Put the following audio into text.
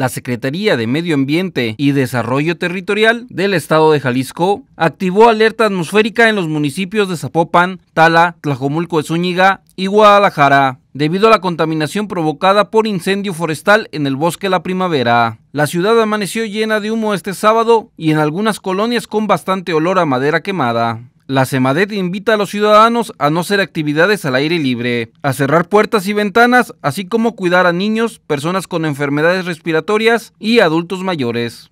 la Secretaría de Medio Ambiente y Desarrollo Territorial del Estado de Jalisco activó alerta atmosférica en los municipios de Zapopan, Tala, Tlajomulco de Zúñiga y Guadalajara debido a la contaminación provocada por incendio forestal en el bosque La Primavera. La ciudad amaneció llena de humo este sábado y en algunas colonias con bastante olor a madera quemada. La SEMADET invita a los ciudadanos a no hacer actividades al aire libre, a cerrar puertas y ventanas, así como cuidar a niños, personas con enfermedades respiratorias y adultos mayores.